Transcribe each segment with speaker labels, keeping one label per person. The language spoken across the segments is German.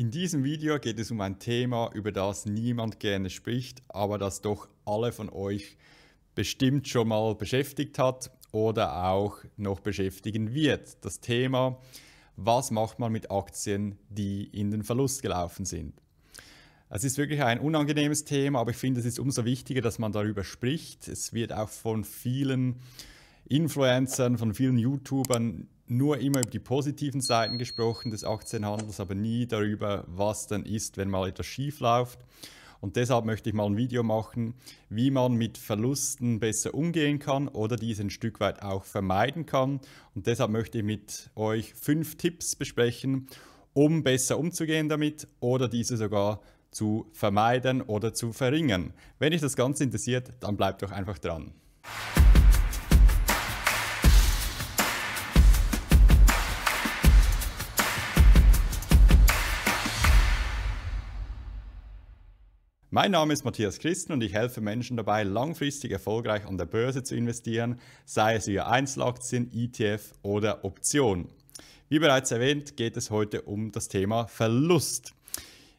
Speaker 1: In diesem Video geht es um ein Thema, über das niemand gerne spricht, aber das doch alle von euch bestimmt schon mal beschäftigt hat oder auch noch beschäftigen wird. Das Thema, was macht man mit Aktien, die in den Verlust gelaufen sind. Es ist wirklich ein unangenehmes Thema, aber ich finde, es ist umso wichtiger, dass man darüber spricht. Es wird auch von vielen Influencern, von vielen YouTubern nur immer über die positiven Seiten gesprochen des Aktienhandels, aber nie darüber, was dann ist, wenn mal etwas schief läuft. Und deshalb möchte ich mal ein Video machen, wie man mit Verlusten besser umgehen kann oder diese ein Stück weit auch vermeiden kann. Und deshalb möchte ich mit euch fünf Tipps besprechen, um besser umzugehen damit oder diese sogar zu vermeiden oder zu verringern. Wenn dich das Ganze interessiert, dann bleibt doch einfach dran. Mein Name ist Matthias Christen und ich helfe Menschen dabei, langfristig erfolgreich an der Börse zu investieren, sei es über Einzelaktien, ETF oder Option. Wie bereits erwähnt, geht es heute um das Thema Verlust.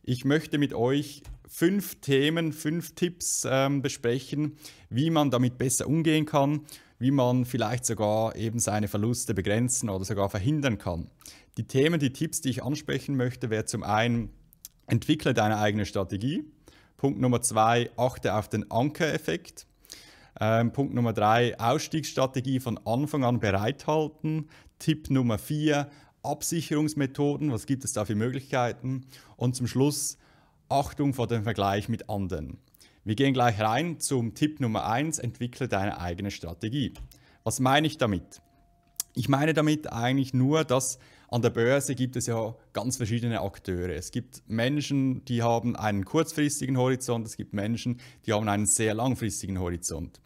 Speaker 1: Ich möchte mit euch fünf Themen, fünf Tipps ähm, besprechen, wie man damit besser umgehen kann, wie man vielleicht sogar eben seine Verluste begrenzen oder sogar verhindern kann. Die Themen, die Tipps, die ich ansprechen möchte, wäre zum einen, entwickle deine eigene Strategie. Punkt Nummer zwei, achte auf den Ankereffekt. Ähm, Punkt Nummer drei, Ausstiegsstrategie von Anfang an bereithalten. Tipp Nummer vier, Absicherungsmethoden, was gibt es da für Möglichkeiten? Und zum Schluss, Achtung vor dem Vergleich mit anderen. Wir gehen gleich rein zum Tipp Nummer eins: entwickle deine eigene Strategie. Was meine ich damit? Ich meine damit eigentlich nur, dass an der Börse gibt es ja ganz verschiedene Akteure. Es gibt Menschen, die haben einen kurzfristigen Horizont, es gibt Menschen, die haben einen sehr langfristigen Horizont.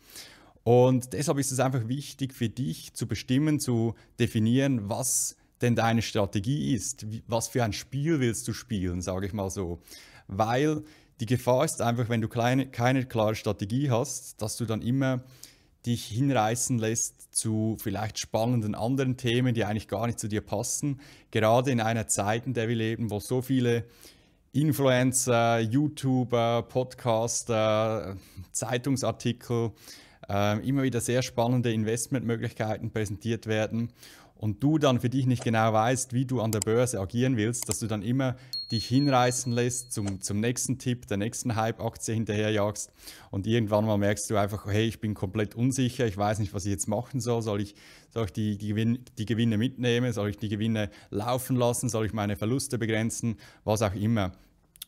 Speaker 1: Und deshalb ist es einfach wichtig für dich zu bestimmen, zu definieren, was denn deine Strategie ist, was für ein Spiel willst du spielen, sage ich mal so. Weil die Gefahr ist einfach, wenn du kleine, keine klare Strategie hast, dass du dann immer dich hinreißen lässt zu vielleicht spannenden anderen Themen, die eigentlich gar nicht zu dir passen. Gerade in einer Zeit, in der wir leben, wo so viele Influencer, YouTuber, Podcaster, Zeitungsartikel, äh, immer wieder sehr spannende Investmentmöglichkeiten präsentiert werden und du dann für dich nicht genau weißt, wie du an der Börse agieren willst, dass du dann immer dich hinreißen lässt zum, zum nächsten Tipp, der nächsten Hype-Aktie hinterherjagst und irgendwann mal merkst du einfach, hey, ich bin komplett unsicher, ich weiß nicht, was ich jetzt machen soll, soll ich, soll ich die, die, Gewinne, die Gewinne mitnehmen, soll ich die Gewinne laufen lassen, soll ich meine Verluste begrenzen, was auch immer.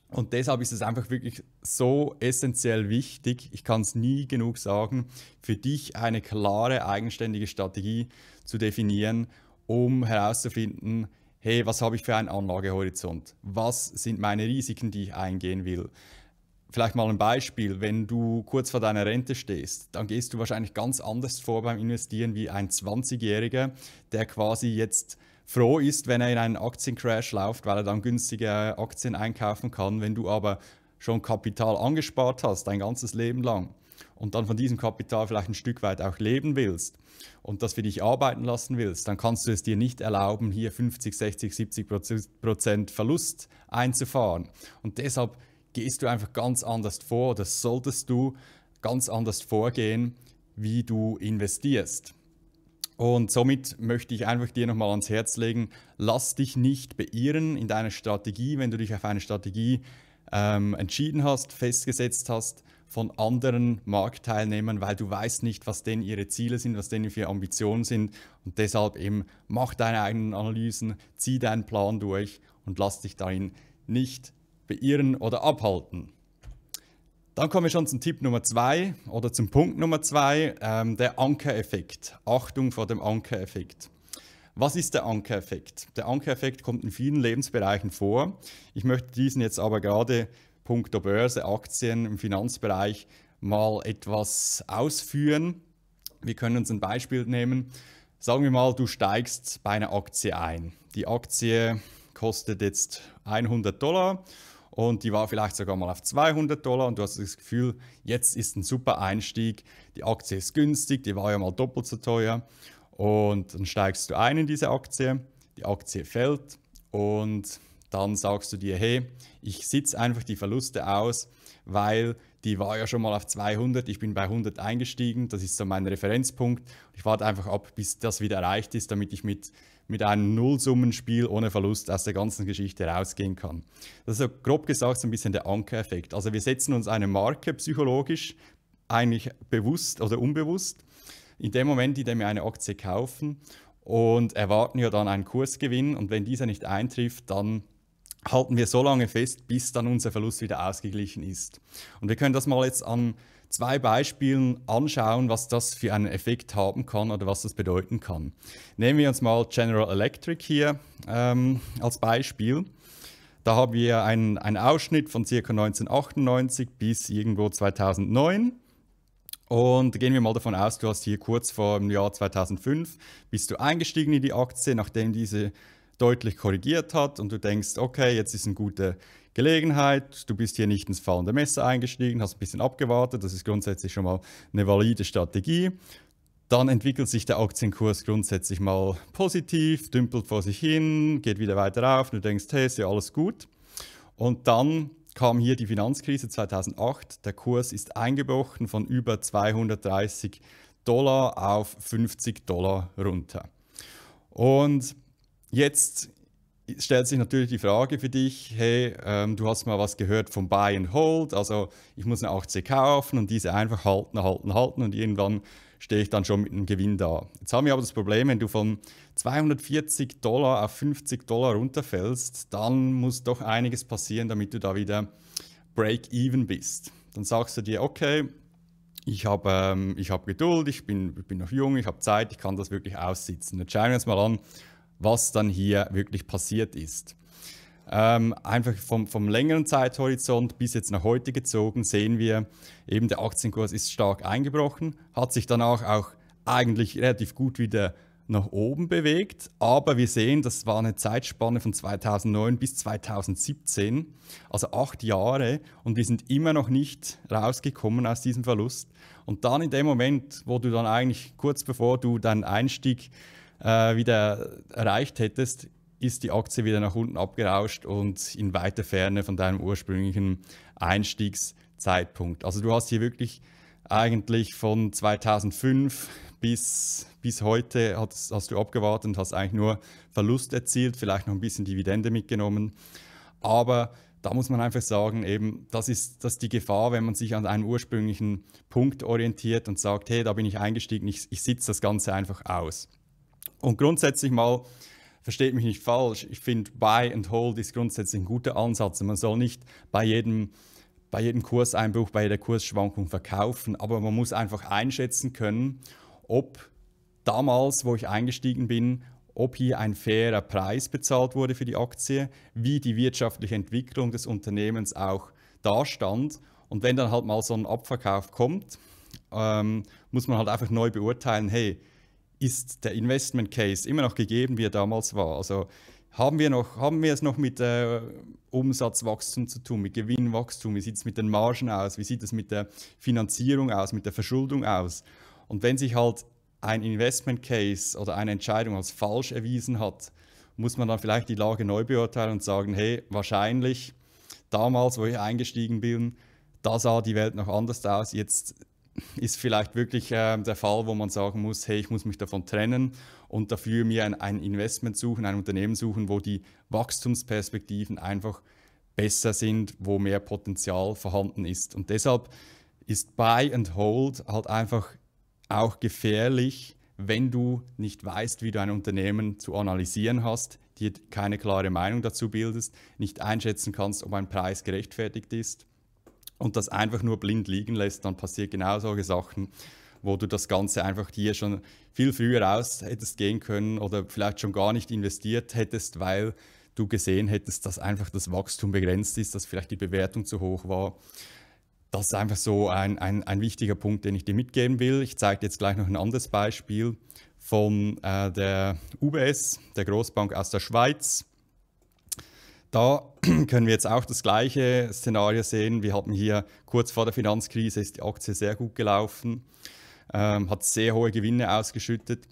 Speaker 1: Und deshalb ist es einfach wirklich so essentiell wichtig, ich kann es nie genug sagen, für dich eine klare, eigenständige Strategie zu definieren, um herauszufinden, hey, was habe ich für einen Anlagehorizont? Was sind meine Risiken, die ich eingehen will? Vielleicht mal ein Beispiel, wenn du kurz vor deiner Rente stehst, dann gehst du wahrscheinlich ganz anders vor beim Investieren wie ein 20-Jähriger, der quasi jetzt froh ist, wenn er in einen Aktiencrash läuft, weil er dann günstige Aktien einkaufen kann. Wenn du aber schon Kapital angespart hast, dein ganzes Leben lang, und dann von diesem Kapital vielleicht ein Stück weit auch leben willst und das für dich arbeiten lassen willst, dann kannst du es dir nicht erlauben, hier 50, 60, 70 Prozent Verlust einzufahren. Und deshalb gehst du einfach ganz anders vor, das solltest du ganz anders vorgehen, wie du investierst. Und somit möchte ich einfach dir nochmal ans Herz legen, lass dich nicht beirren in deiner Strategie, wenn du dich auf eine Strategie ähm, entschieden hast, festgesetzt hast von anderen Marktteilnehmern, weil du weißt nicht, was denn ihre Ziele sind, was denn ihre Ambitionen sind. Und deshalb eben mach deine eigenen Analysen, zieh deinen Plan durch und lass dich darin nicht beirren oder abhalten. Dann kommen wir schon zum Tipp Nummer zwei oder zum Punkt Nummer zwei, ähm, der Ankereffekt. Achtung vor dem Ankereffekt. Was ist der Ankereffekt? Der Ankereffekt kommt in vielen Lebensbereichen vor. Ich möchte diesen jetzt aber gerade punkto Börse, Aktien im Finanzbereich mal etwas ausführen. Wir können uns ein Beispiel nehmen. Sagen wir mal, du steigst bei einer Aktie ein. Die Aktie kostet jetzt 100 Dollar und die war vielleicht sogar mal auf 200 Dollar und du hast das Gefühl, jetzt ist ein super Einstieg, die Aktie ist günstig, die war ja mal doppelt so teuer und dann steigst du ein in diese Aktie, die Aktie fällt und dann sagst du dir, hey, ich sitze einfach die Verluste aus, weil die war ja schon mal auf 200, ich bin bei 100 eingestiegen, das ist so mein Referenzpunkt. Ich warte einfach ab, bis das wieder erreicht ist, damit ich mit mit einem Nullsummenspiel ohne Verlust aus der ganzen Geschichte rausgehen kann. Das ist so grob gesagt so ein bisschen der Ankereffekt. Also wir setzen uns eine Marke psychologisch, eigentlich bewusst oder unbewusst, in dem Moment, in dem wir eine Aktie kaufen und erwarten ja dann einen Kursgewinn und wenn dieser nicht eintrifft, dann halten wir so lange fest, bis dann unser Verlust wieder ausgeglichen ist. Und wir können das mal jetzt an zwei Beispielen anschauen, was das für einen Effekt haben kann oder was das bedeuten kann. Nehmen wir uns mal General Electric hier ähm, als Beispiel. Da haben wir einen, einen Ausschnitt von ca. 1998 bis irgendwo 2009. Und gehen wir mal davon aus, du hast hier kurz vor dem Jahr 2005 bist du eingestiegen in die Aktie, nachdem diese deutlich korrigiert hat und du denkst, okay, jetzt ist ein guter Gelegenheit. Du bist hier nicht ins fahrende Messer eingestiegen, hast ein bisschen abgewartet. Das ist grundsätzlich schon mal eine valide Strategie. Dann entwickelt sich der Aktienkurs grundsätzlich mal positiv, dümpelt vor sich hin, geht wieder weiter auf, Du denkst, hey, ist ja alles gut. Und dann kam hier die Finanzkrise 2008. Der Kurs ist eingebrochen von über 230 Dollar auf 50 Dollar runter. Und jetzt stellt sich natürlich die Frage für dich, hey, ähm, du hast mal was gehört vom Buy and Hold, also ich muss eine Aktie kaufen und diese einfach halten, halten, halten und irgendwann stehe ich dann schon mit einem Gewinn da. Jetzt haben wir aber das Problem, wenn du von 240 Dollar auf 50 Dollar runterfällst, dann muss doch einiges passieren, damit du da wieder Break-Even bist. Dann sagst du dir, okay, ich habe ähm, hab Geduld, ich bin, ich bin noch jung, ich habe Zeit, ich kann das wirklich aussitzen. Jetzt schauen wir uns mal an, was dann hier wirklich passiert ist. Ähm, einfach vom, vom längeren Zeithorizont bis jetzt nach heute gezogen, sehen wir eben, der Aktienkurs ist stark eingebrochen, hat sich danach auch eigentlich relativ gut wieder nach oben bewegt, aber wir sehen, das war eine Zeitspanne von 2009 bis 2017, also acht Jahre und wir sind immer noch nicht rausgekommen aus diesem Verlust. Und dann in dem Moment, wo du dann eigentlich kurz bevor du deinen Einstieg äh, wieder erreicht hättest, ist die Aktie wieder nach unten abgerauscht und in weiter Ferne von deinem ursprünglichen Einstiegszeitpunkt. Also du hast hier wirklich eigentlich von 2005 bis, bis heute hast, hast du abgewartet und hast eigentlich nur Verlust erzielt, vielleicht noch ein bisschen Dividende mitgenommen. Aber da muss man einfach sagen, eben, das ist, das ist die Gefahr, wenn man sich an einem ursprünglichen Punkt orientiert und sagt, hey, da bin ich eingestiegen, ich, ich sitze das Ganze einfach aus. Und grundsätzlich mal, versteht mich nicht falsch, ich finde Buy and Hold ist grundsätzlich ein guter Ansatz. Man soll nicht bei jedem, bei jedem Kurseinbruch, bei jeder Kursschwankung verkaufen, aber man muss einfach einschätzen können, ob damals, wo ich eingestiegen bin, ob hier ein fairer Preis bezahlt wurde für die Aktie, wie die wirtschaftliche Entwicklung des Unternehmens auch dastand. Und wenn dann halt mal so ein Abverkauf kommt, ähm, muss man halt einfach neu beurteilen, hey, ist der Investment Case immer noch gegeben, wie er damals war? Also haben wir, noch, haben wir es noch mit äh, Umsatzwachstum zu tun, mit Gewinnwachstum? Wie sieht es mit den Margen aus? Wie sieht es mit der Finanzierung aus, mit der Verschuldung aus? Und wenn sich halt ein Investment Case oder eine Entscheidung als falsch erwiesen hat, muss man dann vielleicht die Lage neu beurteilen und sagen, hey, wahrscheinlich damals, wo ich eingestiegen bin, da sah die Welt noch anders aus, jetzt ist vielleicht wirklich äh, der Fall, wo man sagen muss, hey, ich muss mich davon trennen und dafür mir ein, ein Investment suchen, ein Unternehmen suchen, wo die Wachstumsperspektiven einfach besser sind, wo mehr Potenzial vorhanden ist. Und deshalb ist Buy and Hold halt einfach auch gefährlich, wenn du nicht weißt, wie du ein Unternehmen zu analysieren hast, dir keine klare Meinung dazu bildest, nicht einschätzen kannst, ob ein Preis gerechtfertigt ist und das einfach nur blind liegen lässt, dann passiert genau solche Sachen, wo du das Ganze einfach hier schon viel früher aus hättest gehen können oder vielleicht schon gar nicht investiert hättest, weil du gesehen hättest, dass einfach das Wachstum begrenzt ist, dass vielleicht die Bewertung zu hoch war. Das ist einfach so ein, ein, ein wichtiger Punkt, den ich dir mitgeben will. Ich zeige dir jetzt gleich noch ein anderes Beispiel von äh, der UBS, der Großbank aus der Schweiz. Da können wir jetzt auch das gleiche Szenario sehen. Wir hatten hier kurz vor der Finanzkrise ist die Aktie sehr gut gelaufen, ähm, hat sehr hohe Gewinne ausgeschüttet.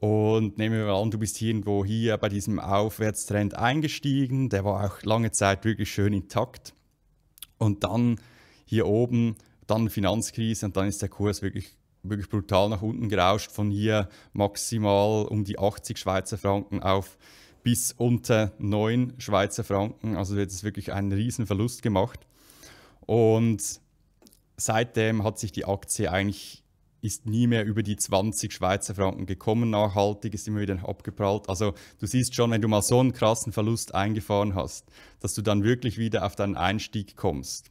Speaker 1: Und nehmen wir mal an, du bist irgendwo hier bei diesem Aufwärtstrend eingestiegen. Der war auch lange Zeit wirklich schön intakt. Und dann hier oben, dann Finanzkrise und dann ist der Kurs wirklich, wirklich brutal nach unten gerauscht. Von hier maximal um die 80 Schweizer Franken auf bis unter 9 Schweizer Franken. Also wird es wirklich einen riesen Verlust gemacht. Und seitdem hat sich die Aktie eigentlich ist nie mehr über die 20 Schweizer Franken gekommen, nachhaltig ist immer wieder abgeprallt. Also du siehst schon, wenn du mal so einen krassen Verlust eingefahren hast, dass du dann wirklich wieder auf deinen Einstieg kommst.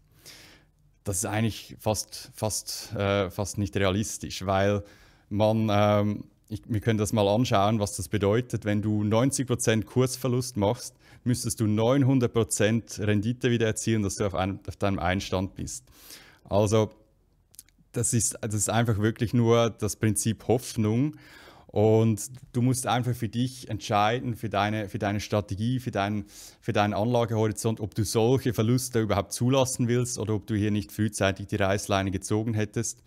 Speaker 1: Das ist eigentlich fast, fast, äh, fast nicht realistisch, weil man ähm, ich, wir können das mal anschauen, was das bedeutet. Wenn du 90% Kursverlust machst, müsstest du 900% Rendite wieder erzielen, dass du auf, einem, auf deinem Einstand bist. Also das ist, das ist einfach wirklich nur das Prinzip Hoffnung. Und du musst einfach für dich entscheiden, für deine, für deine Strategie, für, dein, für deinen Anlagehorizont, ob du solche Verluste überhaupt zulassen willst oder ob du hier nicht frühzeitig die Reißleine gezogen hättest.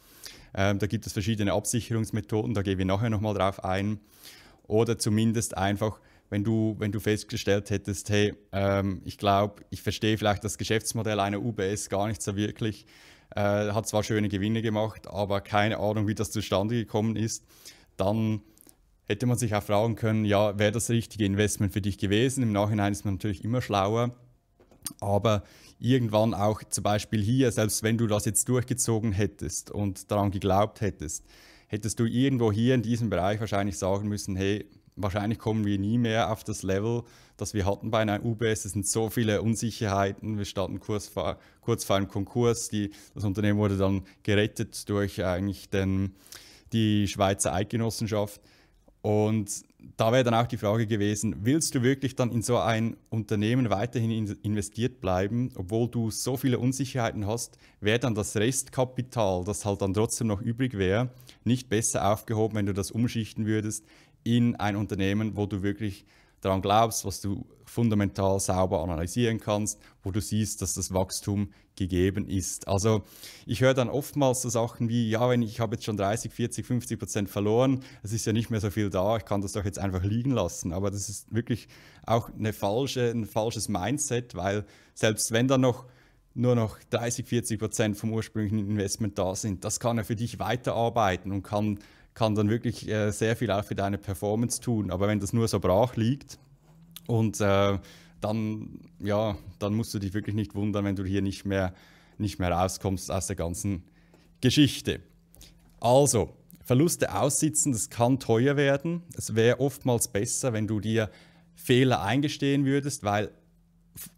Speaker 1: Ähm, da gibt es verschiedene Absicherungsmethoden, da gehen wir nachher nochmal drauf ein. Oder zumindest einfach, wenn du, wenn du festgestellt hättest, hey, ähm, ich glaube, ich verstehe vielleicht das Geschäftsmodell einer UBS gar nicht so wirklich, äh, hat zwar schöne Gewinne gemacht, aber keine Ahnung, wie das zustande gekommen ist, dann hätte man sich auch fragen können, ja, wäre das richtige Investment für dich gewesen? Im Nachhinein ist man natürlich immer schlauer, aber irgendwann auch zum Beispiel hier, selbst wenn du das jetzt durchgezogen hättest und daran geglaubt hättest, hättest du irgendwo hier in diesem Bereich wahrscheinlich sagen müssen, hey, wahrscheinlich kommen wir nie mehr auf das Level, das wir hatten bei einer UBS. Es sind so viele Unsicherheiten. Wir starten kurz vor, kurz vor einem Konkurs. Die, das Unternehmen wurde dann gerettet durch eigentlich den, die Schweizer Eidgenossenschaft. Und da wäre dann auch die Frage gewesen, willst du wirklich dann in so ein Unternehmen weiterhin in investiert bleiben, obwohl du so viele Unsicherheiten hast, wäre dann das Restkapital, das halt dann trotzdem noch übrig wäre, nicht besser aufgehoben, wenn du das umschichten würdest in ein Unternehmen, wo du wirklich daran glaubst, was du fundamental sauber analysieren kannst, wo du siehst, dass das Wachstum gegeben ist. Also ich höre dann oftmals so Sachen wie, ja, wenn ich habe jetzt schon 30, 40, 50 Prozent verloren, es ist ja nicht mehr so viel da, ich kann das doch jetzt einfach liegen lassen. Aber das ist wirklich auch eine falsche, ein falsches Mindset, weil selbst wenn dann noch nur noch 30, 40 Prozent vom ursprünglichen Investment da sind, das kann er für dich weiterarbeiten und kann kann dann wirklich äh, sehr viel auch für deine Performance tun. Aber wenn das nur so brach liegt und äh, dann, ja, dann musst du dich wirklich nicht wundern, wenn du hier nicht mehr, nicht mehr rauskommst aus der ganzen Geschichte. Also, Verluste aussitzen, das kann teuer werden. Es wäre oftmals besser, wenn du dir Fehler eingestehen würdest, weil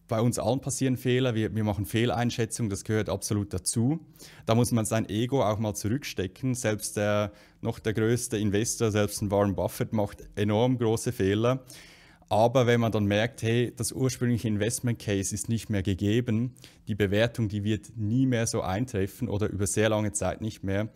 Speaker 1: bei uns allen passieren Fehler, wir, wir machen Fehleinschätzungen, das gehört absolut dazu. Da muss man sein Ego auch mal zurückstecken. Selbst der, noch der größte Investor, selbst ein Warren Buffett, macht enorm große Fehler. Aber wenn man dann merkt, hey, das ursprüngliche Investment Case ist nicht mehr gegeben, die Bewertung, die wird nie mehr so eintreffen oder über sehr lange Zeit nicht mehr,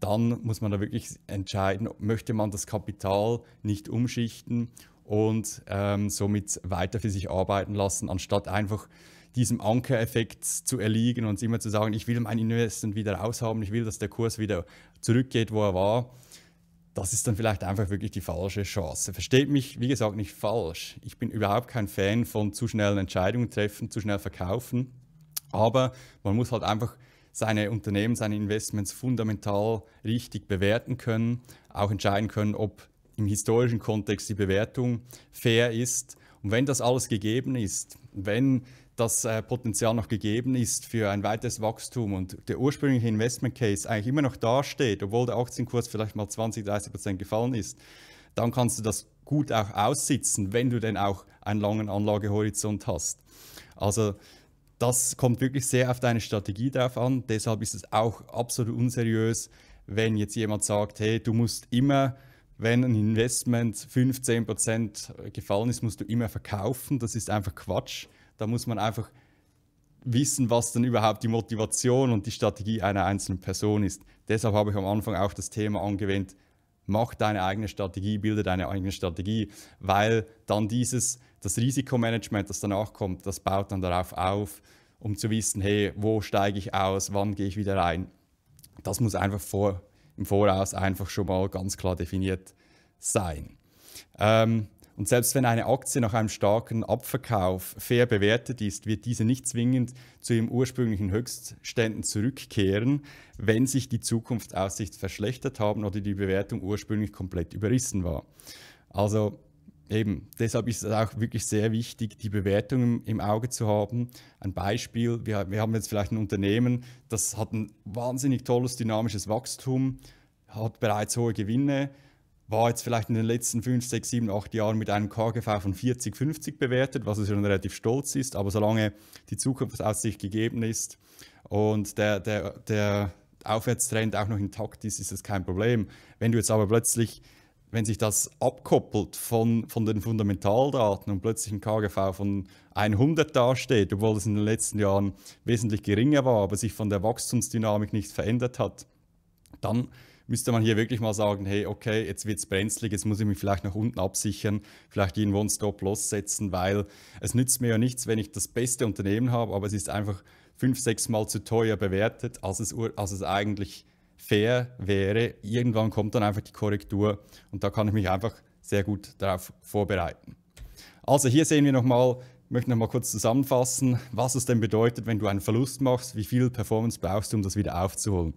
Speaker 1: dann muss man da wirklich entscheiden, möchte man das Kapital nicht umschichten und ähm, somit weiter für sich arbeiten lassen, anstatt einfach diesem Ankereffekt zu erliegen und immer zu sagen, ich will mein Investment wieder raushaben, ich will, dass der Kurs wieder zurückgeht, wo er war. Das ist dann vielleicht einfach wirklich die falsche Chance. Versteht mich, wie gesagt, nicht falsch. Ich bin überhaupt kein Fan von zu schnellen Entscheidungen treffen, zu schnell verkaufen. Aber man muss halt einfach seine Unternehmen, seine Investments fundamental richtig bewerten können, auch entscheiden können, ob im historischen Kontext die Bewertung fair ist. Und wenn das alles gegeben ist, wenn das äh, Potenzial noch gegeben ist für ein weiteres Wachstum und der ursprüngliche Investment Case eigentlich immer noch dasteht, obwohl der Aktienkurs vielleicht mal 20, 30 Prozent gefallen ist, dann kannst du das gut auch aussitzen, wenn du denn auch einen langen Anlagehorizont hast. Also das kommt wirklich sehr auf deine Strategie drauf an. Deshalb ist es auch absolut unseriös, wenn jetzt jemand sagt, hey, du musst immer wenn ein Investment 15% gefallen ist, musst du immer verkaufen. Das ist einfach Quatsch. Da muss man einfach wissen, was dann überhaupt die Motivation und die Strategie einer einzelnen Person ist. Deshalb habe ich am Anfang auch das Thema angewendet, mach deine eigene Strategie, bilde deine eigene Strategie, weil dann dieses, das Risikomanagement, das danach kommt, das baut dann darauf auf, um zu wissen, hey, wo steige ich aus, wann gehe ich wieder rein. Das muss einfach vor, im Voraus einfach schon mal ganz klar definiert sein. Ähm, und selbst wenn eine Aktie nach einem starken Abverkauf fair bewertet ist, wird diese nicht zwingend zu ihren ursprünglichen Höchstständen zurückkehren, wenn sich die Zukunftsaussicht verschlechtert haben oder die Bewertung ursprünglich komplett überrissen war. Also eben, deshalb ist es auch wirklich sehr wichtig, die Bewertung im, Auge zu haben. Ein Beispiel, wir, wir haben jetzt vielleicht ein Unternehmen, das hat ein wahnsinnig tolles dynamisches Wachstum, hat bereits hohe Gewinne, war jetzt vielleicht in den letzten 5, 6, 7, 8 Jahren mit einem KGV von 40, 50 bewertet, was schon relativ stolz ist, aber solange die Zukunftsaussicht gegeben ist und der, der, der Aufwärtstrend auch noch intakt ist, ist das kein Problem. Wenn du jetzt aber plötzlich wenn sich das abkoppelt von, von den Fundamentaldaten und plötzlich ein KGV von 100 dasteht, obwohl es in den letzten Jahren wesentlich geringer war, aber sich von der Wachstumsdynamik nicht verändert hat, dann müsste man hier wirklich mal sagen, hey, okay, jetzt wird es brenzlig, jetzt muss ich mich vielleicht nach unten absichern, vielleicht irgendwo einen Stop-Loss setzen, weil es nützt mir ja nichts, wenn ich das beste Unternehmen habe, aber es ist einfach fünf, sechs Mal zu teuer bewertet, als es, als es eigentlich fair wäre. Irgendwann kommt dann einfach die Korrektur und da kann ich mich einfach sehr gut darauf vorbereiten. Also hier sehen wir nochmal, ich möchte nochmal kurz zusammenfassen, was es denn bedeutet, wenn du einen Verlust machst, wie viel Performance brauchst du, um das wieder aufzuholen.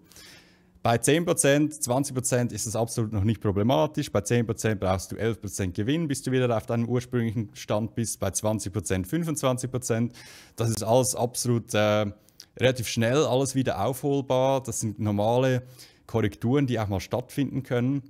Speaker 1: Bei 10%, 20% ist das absolut noch nicht problematisch. Bei 10% brauchst du 11% Gewinn, bis du wieder auf deinem ursprünglichen Stand bist. Bei 20% 25%. Das ist alles absolut äh, relativ schnell alles wieder aufholbar. Das sind normale Korrekturen, die auch mal stattfinden können,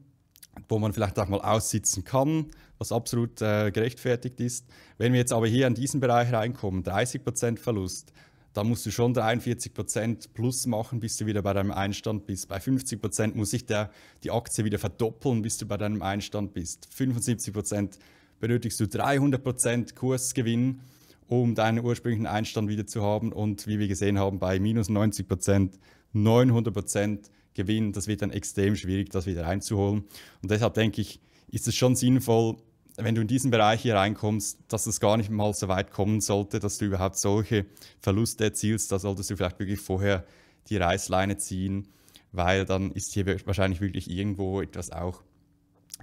Speaker 1: wo man vielleicht auch mal aussitzen kann, was absolut äh, gerechtfertigt ist. Wenn wir jetzt aber hier in diesen Bereich reinkommen, 30% Verlust, da musst du schon 43% plus machen, bis du wieder bei deinem Einstand bist. Bei 50% muss sich die Aktie wieder verdoppeln, bis du bei deinem Einstand bist. 75% benötigst du 300% Kursgewinn um deinen ursprünglichen Einstand wieder zu haben. Und wie wir gesehen haben, bei minus 90 Prozent, 900 Prozent Gewinn, das wird dann extrem schwierig, das wieder einzuholen. Und deshalb denke ich, ist es schon sinnvoll, wenn du in diesen Bereich hier reinkommst, dass es gar nicht mal so weit kommen sollte, dass du überhaupt solche Verluste erzielst. Da solltest du vielleicht wirklich vorher die Reißleine ziehen, weil dann ist hier wahrscheinlich wirklich irgendwo etwas auch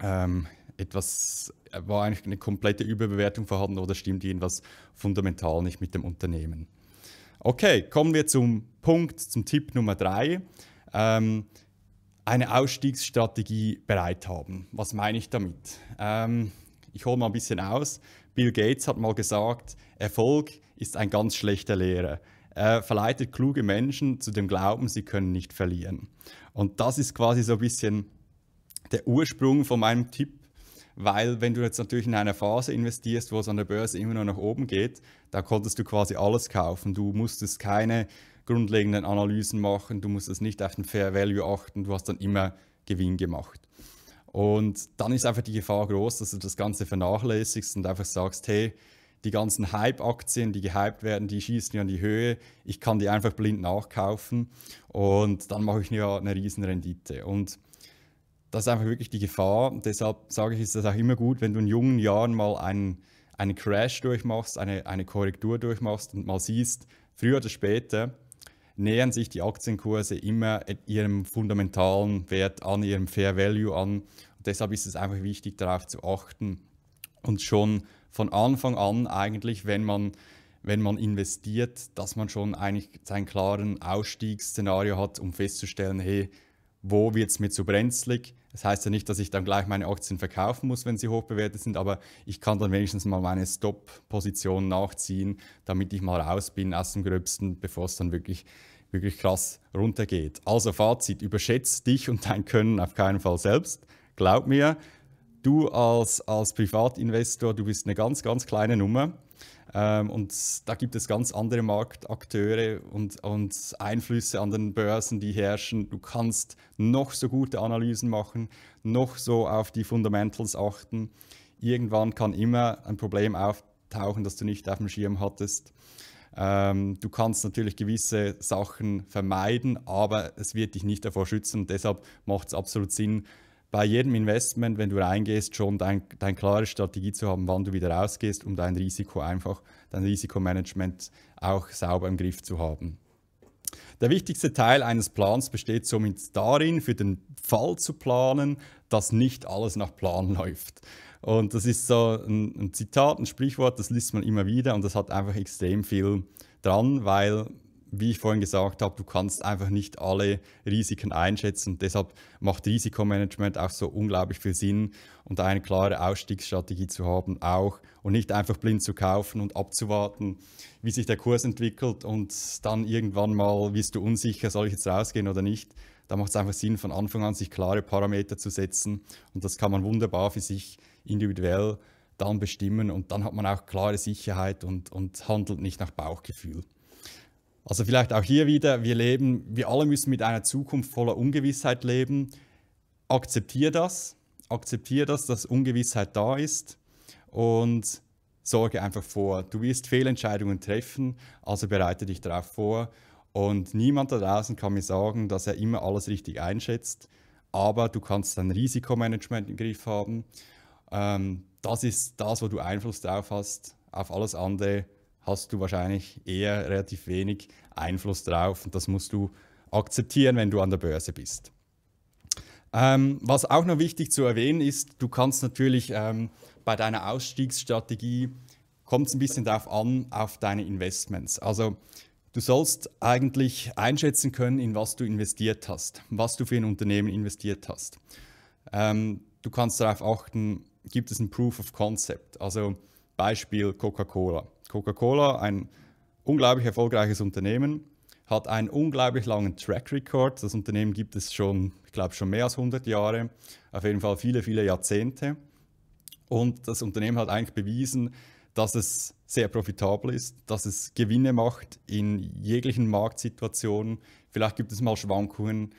Speaker 1: ähm, etwas, äh, war eigentlich eine komplette Überbewertung vorhanden oder stimmt irgendwas fundamental nicht mit dem Unternehmen? Okay, kommen wir zum Punkt, zum Tipp Nummer drei. Ähm, eine Ausstiegsstrategie bereit haben. Was meine ich damit? Ähm, ich hole mal ein bisschen aus. Bill Gates hat mal gesagt, Erfolg ist ein ganz schlechter Lehrer. Er verleitet kluge Menschen zu dem Glauben, sie können nicht verlieren. Und das ist quasi so ein bisschen der Ursprung von meinem Tipp, weil wenn du jetzt natürlich in einer Phase investierst, wo es an der Börse immer nur nach oben geht, da konntest du quasi alles kaufen. Du musstest keine grundlegenden Analysen machen, du musstest nicht auf den Fair Value achten, du hast dann immer Gewinn gemacht. Und dann ist einfach die Gefahr groß, dass du das Ganze vernachlässigst und einfach sagst, hey, die ganzen Hype-Aktien, die gehypt werden, die schießen ja in die Höhe. Ich kann die einfach blind nachkaufen und dann mache ich ja eine Riesenrendite. Und das ist einfach wirklich die Gefahr. deshalb sage ich, ist das auch immer gut, wenn du in jungen Jahren mal einen, einen Crash durchmachst, eine, eine Korrektur durchmachst und mal siehst, früher oder später nähern sich die Aktienkurse immer ihrem fundamentalen Wert an, ihrem Fair Value an. Und deshalb ist es einfach wichtig, darauf zu achten und schon von Anfang an eigentlich, wenn man wenn man investiert, dass man schon eigentlich sein klaren Ausstiegsszenario hat, um festzustellen, hey, wo wird es mir zu brenzlig. Das heißt ja nicht, dass ich dann gleich meine Aktien verkaufen muss, wenn sie hoch bewertet sind, aber ich kann dann wenigstens mal meine Stop-Position nachziehen, damit ich mal raus bin aus dem Gröbsten, bevor es dann wirklich, wirklich krass runtergeht. Also Fazit, überschätzt dich und dein Können auf keinen Fall selbst. Glaub mir, du als, als Privatinvestor, du bist eine ganz, ganz kleine Nummer ähm, und da gibt es ganz andere Marktakteure und, und Einflüsse an den Börsen, die herrschen. Du kannst noch so gute Analysen machen, noch so auf die Fundamentals achten. Irgendwann kann immer ein Problem auftauchen, das du nicht auf dem Schirm hattest. Ähm, du kannst natürlich gewisse Sachen vermeiden, aber es wird dich nicht davor schützen und deshalb macht es absolut Sinn, bei jedem Investment, wenn du reingehst, schon deine dein klare Strategie zu haben, wann du wieder rausgehst, um dein Risiko einfach, dein Risikomanagement auch sauber im Griff zu haben. Der wichtigste Teil eines Plans besteht somit darin, für den Fall zu planen, dass nicht alles nach Plan läuft. Und das ist so ein, ein Zitat, ein Sprichwort, das liest man immer wieder und das hat einfach extrem viel dran, weil wie ich vorhin gesagt habe, du kannst einfach nicht alle Risiken einschätzen. Deshalb macht Risikomanagement auch so unglaublich viel Sinn und eine klare Ausstiegsstrategie zu haben auch und nicht einfach blind zu kaufen und abzuwarten, wie sich der Kurs entwickelt und dann irgendwann mal bist du unsicher, soll ich jetzt rausgehen oder nicht. Da macht es einfach Sinn, von Anfang an sich klare Parameter zu setzen und das kann man wunderbar für sich individuell dann bestimmen und dann hat man auch klare Sicherheit und, und handelt nicht nach Bauchgefühl. Also vielleicht auch hier wieder, wir leben, wir alle müssen mit einer Zukunft voller Ungewissheit leben. Akzeptiere das, akzeptiere das, dass Ungewissheit da ist und sorge einfach vor. Du wirst Fehlentscheidungen treffen, also bereite dich darauf vor. Und niemand da draußen kann mir sagen, dass er immer alles richtig einschätzt, aber du kannst dein Risikomanagement im Griff haben. Ähm, das ist das, wo du Einfluss drauf hast. Auf alles andere hast du wahrscheinlich eher relativ wenig Einfluss drauf und das musst du akzeptieren, wenn du an der Börse bist. Ähm, was auch noch wichtig zu erwähnen ist, du kannst natürlich ähm, bei deiner Ausstiegsstrategie, kommt es ein bisschen darauf an, auf deine Investments. Also du sollst eigentlich einschätzen können, in was du investiert hast, was du für ein Unternehmen investiert hast. Ähm, du kannst darauf achten, gibt es ein Proof of Concept, also Beispiel Coca-Cola. Coca-Cola ein unglaublich erfolgreiches Unternehmen, hat einen unglaublich langen Track Record. Das Unternehmen gibt es schon, ich glaube, schon mehr als 100 Jahre, auf jeden Fall viele, viele Jahrzehnte. Und das Unternehmen hat eigentlich bewiesen, dass es sehr profitabel ist, dass es Gewinne macht in jeglichen Marktsituationen. Vielleicht gibt es mal Schwankungen,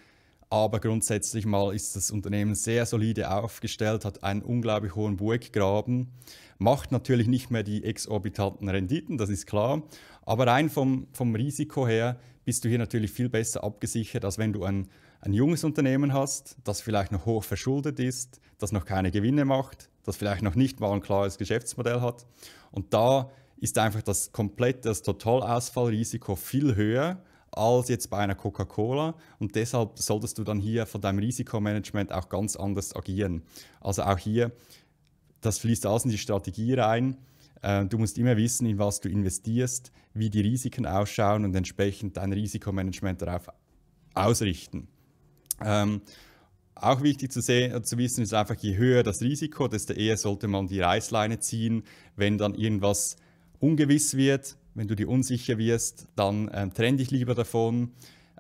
Speaker 1: aber grundsätzlich mal ist das Unternehmen sehr solide aufgestellt, hat einen unglaublich hohen Burggraben, macht natürlich nicht mehr die exorbitanten Renditen, das ist klar. Aber rein vom, vom Risiko her bist du hier natürlich viel besser abgesichert, als wenn du ein, ein junges Unternehmen hast, das vielleicht noch hoch verschuldet ist, das noch keine Gewinne macht, das vielleicht noch nicht mal ein klares Geschäftsmodell hat. Und da ist einfach das komplette, das Totalausfallrisiko viel höher als jetzt bei einer Coca-Cola und deshalb solltest du dann hier von deinem Risikomanagement auch ganz anders agieren. Also auch hier, das fließt alles in die Strategie rein. Äh, du musst immer wissen, in was du investierst, wie die Risiken ausschauen und entsprechend dein Risikomanagement darauf ausrichten. Ähm, auch wichtig zu, sehen, äh, zu wissen ist einfach, je höher das Risiko, desto eher sollte man die Reißleine ziehen, wenn dann irgendwas ungewiss wird, wenn du dir unsicher wirst, dann ähm, trenn dich lieber davon.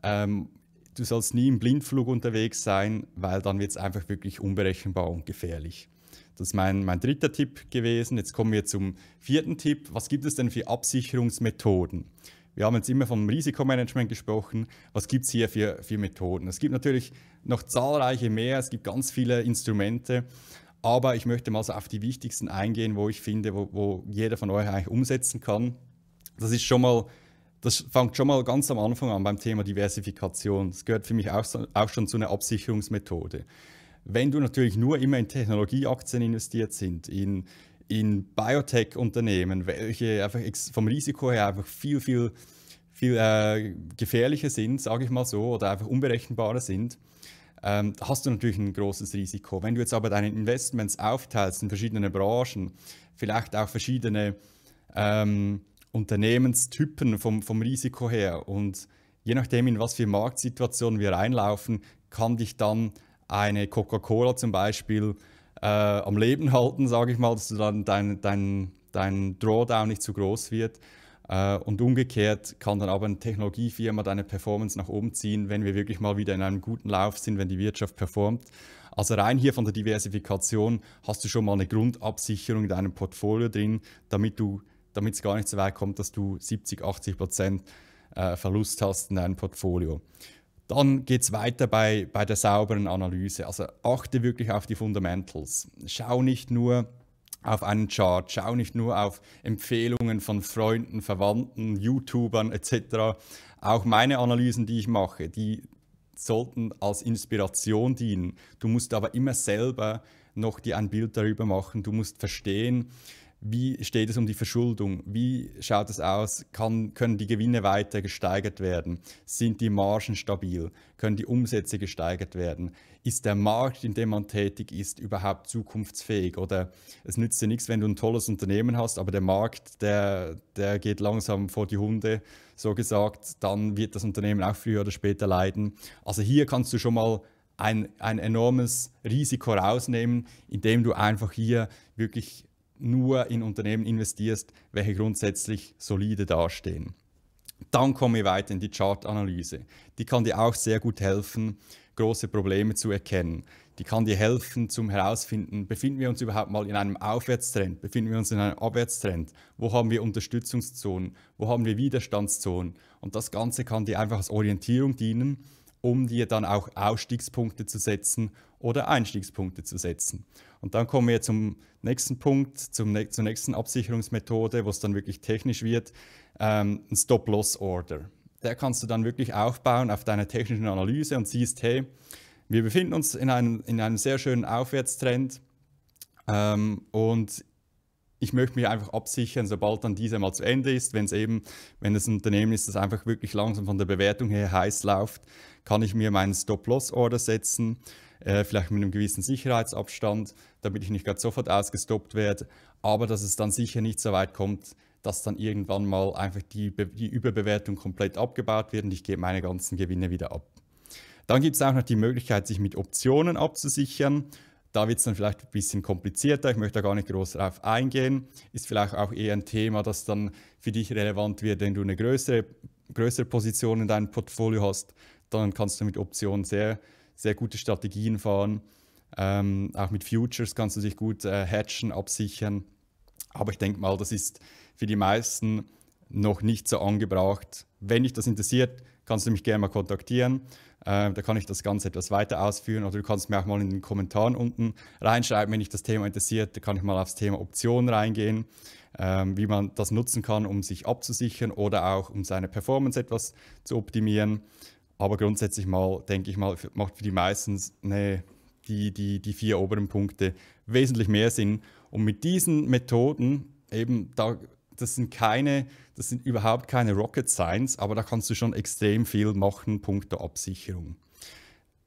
Speaker 1: Ähm, du sollst nie im Blindflug unterwegs sein, weil dann wird es einfach wirklich unberechenbar und gefährlich. Das ist mein, mein dritter Tipp gewesen. Jetzt kommen wir zum vierten Tipp. Was gibt es denn für Absicherungsmethoden? Wir haben jetzt immer vom Risikomanagement gesprochen. Was gibt es hier für, für Methoden? Es gibt natürlich noch zahlreiche mehr. Es gibt ganz viele Instrumente. Aber ich möchte mal so auf die wichtigsten eingehen, wo ich finde, wo, wo jeder von euch eigentlich umsetzen kann das ist schon mal, das fängt schon mal ganz am Anfang an beim Thema Diversifikation. Das gehört für mich auch, auch schon zu einer Absicherungsmethode. Wenn du natürlich nur immer in Technologieaktien investiert sind, in, in Biotech-Unternehmen, welche einfach vom Risiko her einfach viel, viel, viel äh, gefährlicher sind, sage ich mal so, oder einfach unberechenbarer sind, ähm, hast du natürlich ein großes Risiko. Wenn du jetzt aber deine Investments aufteilst in verschiedene Branchen, vielleicht auch verschiedene ähm, Unternehmenstypen vom, vom Risiko her. Und je nachdem, in was für Marktsituationen wir reinlaufen, kann dich dann eine Coca-Cola zum Beispiel äh, am Leben halten, sage ich mal, dass du dann dein, dein, dein Drawdown nicht zu groß wird. Äh, und umgekehrt kann dann aber eine Technologiefirma deine Performance nach oben ziehen, wenn wir wirklich mal wieder in einem guten Lauf sind, wenn die Wirtschaft performt. Also rein hier von der Diversifikation hast du schon mal eine Grundabsicherung in deinem Portfolio drin, damit du damit es gar nicht so weit kommt, dass du 70, 80 Prozent äh, Verlust hast in deinem Portfolio. Dann geht es weiter bei, bei der sauberen Analyse. Also achte wirklich auf die Fundamentals. Schau nicht nur auf einen Chart, schau nicht nur auf Empfehlungen von Freunden, Verwandten, YouTubern etc. Auch meine Analysen, die ich mache, die sollten als Inspiration dienen. Du musst aber immer selber noch dir ein Bild darüber machen. Du musst verstehen, wie steht es um die Verschuldung? Wie schaut es aus? Kann, können die Gewinne weiter gesteigert werden? Sind die Margen stabil? Können die Umsätze gesteigert werden? Ist der Markt, in dem man tätig ist, überhaupt zukunftsfähig? Oder es nützt dir nichts, wenn du ein tolles Unternehmen hast, aber der Markt, der, der geht langsam vor die Hunde, so gesagt, dann wird das Unternehmen auch früher oder später leiden. Also hier kannst du schon mal ein, ein enormes Risiko rausnehmen, indem du einfach hier wirklich nur in Unternehmen investierst, welche grundsätzlich solide dastehen. Dann komme ich weiter in die Chartanalyse. Die kann dir auch sehr gut helfen, große Probleme zu erkennen. Die kann dir helfen zum Herausfinden, befinden wir uns überhaupt mal in einem Aufwärtstrend, befinden wir uns in einem Abwärtstrend, wo haben wir Unterstützungszonen, wo haben wir Widerstandszonen. Und das Ganze kann dir einfach als Orientierung dienen, um dir dann auch Ausstiegspunkte zu setzen oder Einstiegspunkte zu setzen. Und dann kommen wir zum nächsten Punkt, zum, ne zur nächsten Absicherungsmethode, wo es dann wirklich technisch wird, ähm, ein Stop-Loss-Order. Der kannst du dann wirklich aufbauen auf deiner technischen Analyse und siehst, hey, wir befinden uns in einem, in einem sehr schönen Aufwärtstrend ähm, und ich möchte mich einfach absichern, sobald dann diese mal zu Ende ist, wenn es eben, wenn es ein Unternehmen ist, das einfach wirklich langsam von der Bewertung her heiß läuft, kann ich mir meinen Stop-Loss-Order setzen, äh, vielleicht mit einem gewissen Sicherheitsabstand, damit ich nicht gerade sofort ausgestoppt werde, aber dass es dann sicher nicht so weit kommt, dass dann irgendwann mal einfach die, die Überbewertung komplett abgebaut wird und ich gebe meine ganzen Gewinne wieder ab. Dann gibt es auch noch die Möglichkeit, sich mit Optionen abzusichern. Da wird es dann vielleicht ein bisschen komplizierter. Ich möchte da gar nicht groß drauf eingehen. Ist vielleicht auch eher ein Thema, das dann für dich relevant wird, wenn du eine größere, größere Position in deinem Portfolio hast. Dann kannst du mit Optionen sehr, sehr gute Strategien fahren. Ähm, auch mit Futures kannst du dich gut äh, hatchen, absichern. Aber ich denke mal, das ist für die meisten noch nicht so angebracht. Wenn dich das interessiert, kannst du mich gerne mal kontaktieren. Äh, da kann ich das Ganze etwas weiter ausführen oder du kannst mir auch mal in den Kommentaren unten reinschreiben, wenn dich das Thema interessiert. Da kann ich mal aufs Thema Optionen reingehen, äh, wie man das nutzen kann, um sich abzusichern oder auch um seine Performance etwas zu optimieren. Aber grundsätzlich mal, denke ich mal, macht für die meisten eine, die, die, die vier oberen Punkte wesentlich mehr Sinn. Und mit diesen Methoden, eben da das sind keine, das sind überhaupt keine Rocket Science, aber da kannst du schon extrem viel machen, punkto Absicherung.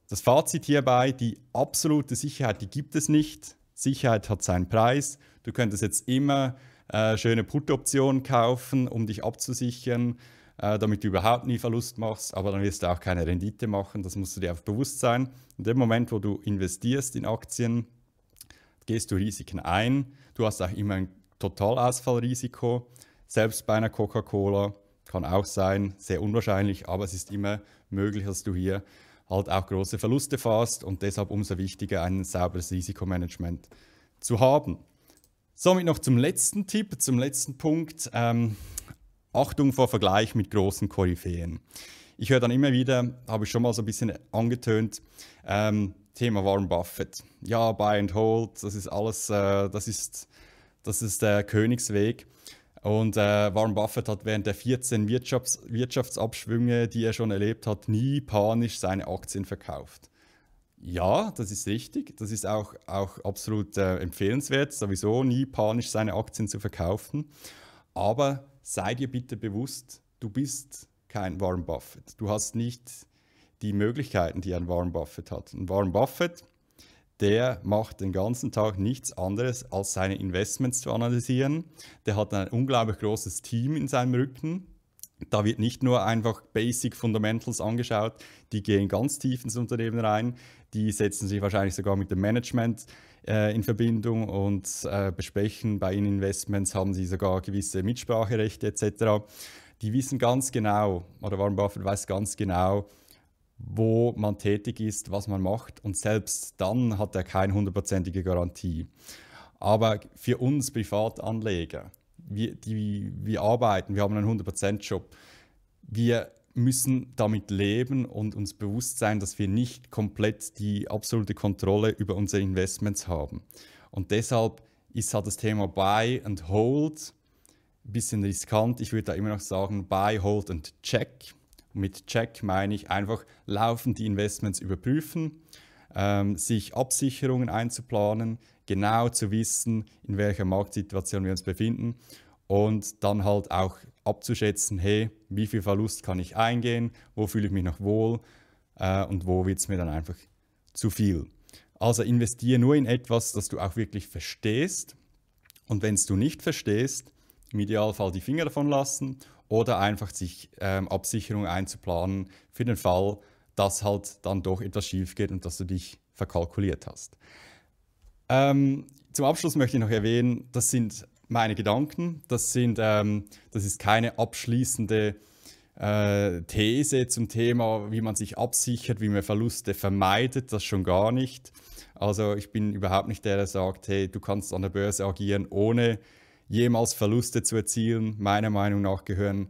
Speaker 1: Das Fazit hierbei, die absolute Sicherheit, die gibt es nicht. Sicherheit hat seinen Preis. Du könntest jetzt immer äh, schöne Put-Optionen kaufen, um dich abzusichern, äh, damit du überhaupt nie Verlust machst, aber dann wirst du auch keine Rendite machen. Das musst du dir auch bewusst sein. In dem Moment, wo du investierst in Aktien, gehst du Risiken ein. Du hast auch immer ein Totalausfallrisiko. Selbst bei einer Coca-Cola kann auch sein, sehr unwahrscheinlich, aber es ist immer möglich, dass du hier halt auch große Verluste fährst und deshalb umso wichtiger, ein sauberes Risikomanagement zu haben. Somit noch zum letzten Tipp, zum letzten Punkt. Ähm, Achtung vor Vergleich mit großen Koryphäen. Ich höre dann immer wieder, habe ich schon mal so ein bisschen angetönt, ähm, Thema Warren Buffett. Ja, Buy and Hold, das ist alles, äh, das ist das ist der Königsweg. Und äh, Warren Buffett hat während der 14 Wirtschafts Wirtschaftsabschwünge, die er schon erlebt hat, nie panisch seine Aktien verkauft. Ja, das ist richtig. Das ist auch, auch absolut äh, empfehlenswert, sowieso nie panisch seine Aktien zu verkaufen. Aber sei dir bitte bewusst, du bist kein Warren Buffett. Du hast nicht die Möglichkeiten, die ein Warren Buffett hat. Ein Warren Buffett der macht den ganzen Tag nichts anderes, als seine Investments zu analysieren. Der hat ein unglaublich großes Team in seinem Rücken. Da wird nicht nur einfach Basic Fundamentals angeschaut, die gehen ganz tief ins Unternehmen rein, die setzen sich wahrscheinlich sogar mit dem Management äh, in Verbindung und äh, besprechen bei ihren Investments, haben sie sogar gewisse Mitspracherechte etc. Die wissen ganz genau, oder Warren Buffett weiß ganz genau, wo man tätig ist, was man macht. Und selbst dann hat er keine hundertprozentige Garantie. Aber für uns Privatanleger, wir, die, wir arbeiten, wir haben einen 100%-Job. Wir müssen damit leben und uns bewusst sein, dass wir nicht komplett die absolute Kontrolle über unsere Investments haben. Und deshalb ist halt das Thema Buy and Hold ein bisschen riskant. Ich würde da immer noch sagen, Buy, Hold and Check mit Check meine ich einfach laufend die Investments überprüfen, ähm, sich Absicherungen einzuplanen, genau zu wissen, in welcher Marktsituation wir uns befinden und dann halt auch abzuschätzen, hey, wie viel Verlust kann ich eingehen, wo fühle ich mich noch wohl äh, und wo wird es mir dann einfach zu viel. Also investiere nur in etwas, das du auch wirklich verstehst und wenn es du nicht verstehst, im Idealfall die Finger davon lassen oder einfach sich ähm, Absicherung einzuplanen für den Fall, dass halt dann doch etwas schief geht und dass du dich verkalkuliert hast. Ähm, zum Abschluss möchte ich noch erwähnen, das sind meine Gedanken, das, sind, ähm, das ist keine abschließende äh, These zum Thema, wie man sich absichert, wie man Verluste vermeidet, das schon gar nicht. Also ich bin überhaupt nicht der, der sagt, hey, du kannst an der Börse agieren, ohne jemals Verluste zu erzielen. Meiner Meinung nach gehören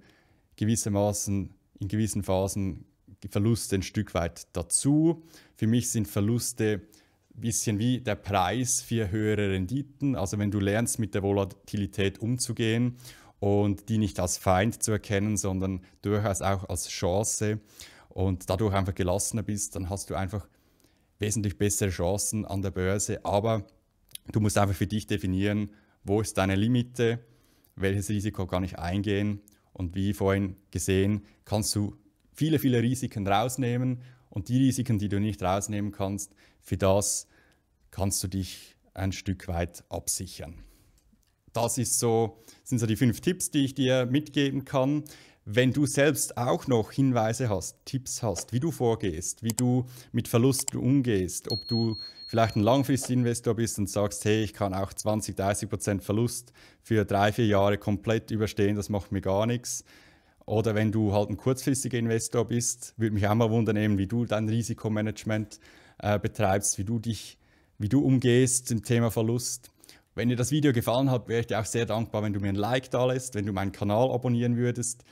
Speaker 1: gewissermaßen in gewissen Phasen Verluste ein Stück weit dazu. Für mich sind Verluste ein bisschen wie der Preis für höhere Renditen. Also wenn du lernst, mit der Volatilität umzugehen und die nicht als Feind zu erkennen, sondern durchaus auch als Chance und dadurch einfach gelassener bist, dann hast du einfach wesentlich bessere Chancen an der Börse. Aber du musst einfach für dich definieren, wo ist deine Limite, welches Risiko kann ich eingehen und wie vorhin gesehen, kannst du viele, viele Risiken rausnehmen und die Risiken, die du nicht rausnehmen kannst, für das kannst du dich ein Stück weit absichern. Das ist so, sind so die fünf Tipps, die ich dir mitgeben kann. Wenn du selbst auch noch Hinweise hast, Tipps hast, wie du vorgehst, wie du mit Verlusten umgehst, ob du vielleicht ein langfristiger Investor bist und sagst, hey, ich kann auch 20, 30 Prozent Verlust für drei, vier Jahre komplett überstehen, das macht mir gar nichts. Oder wenn du halt ein kurzfristiger Investor bist, würde mich auch mal wundern, wie du dein Risikomanagement äh, betreibst, wie du dich, wie du umgehst im Thema Verlust. Wenn dir das Video gefallen hat, wäre ich dir auch sehr dankbar, wenn du mir ein Like da lässt, wenn du meinen Kanal abonnieren würdest.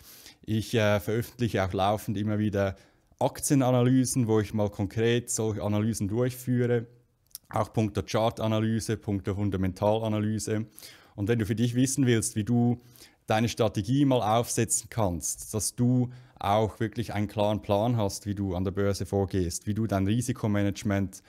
Speaker 1: Ich äh, veröffentliche auch laufend immer wieder Aktienanalysen, wo ich mal konkret solche Analysen durchführe auch Punkt der Chartanalyse, Punkt der Fundamentalanalyse. Und wenn du für dich wissen willst, wie du deine Strategie mal aufsetzen kannst, dass du auch wirklich einen klaren Plan hast, wie du an der Börse vorgehst, wie du dein Risikomanagement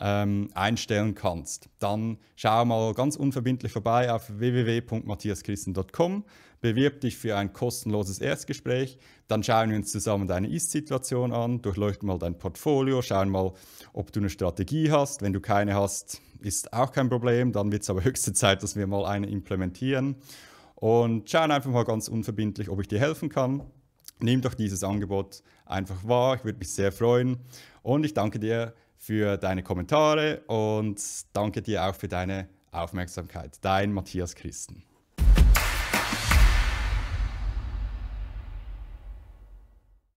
Speaker 1: ähm, einstellen kannst, dann schau mal ganz unverbindlich vorbei auf www.matthiaschristen.com. Bewirb dich für ein kostenloses Erstgespräch, dann schauen wir uns zusammen deine Ist-Situation an, durchleuchten mal dein Portfolio, schauen mal, ob du eine Strategie hast. Wenn du keine hast, ist auch kein Problem, dann wird es aber höchste Zeit, dass wir mal eine implementieren und schauen einfach mal ganz unverbindlich, ob ich dir helfen kann. Nimm doch dieses Angebot einfach wahr, ich würde mich sehr freuen und ich danke dir für deine Kommentare und danke dir auch für deine Aufmerksamkeit. Dein Matthias Christen.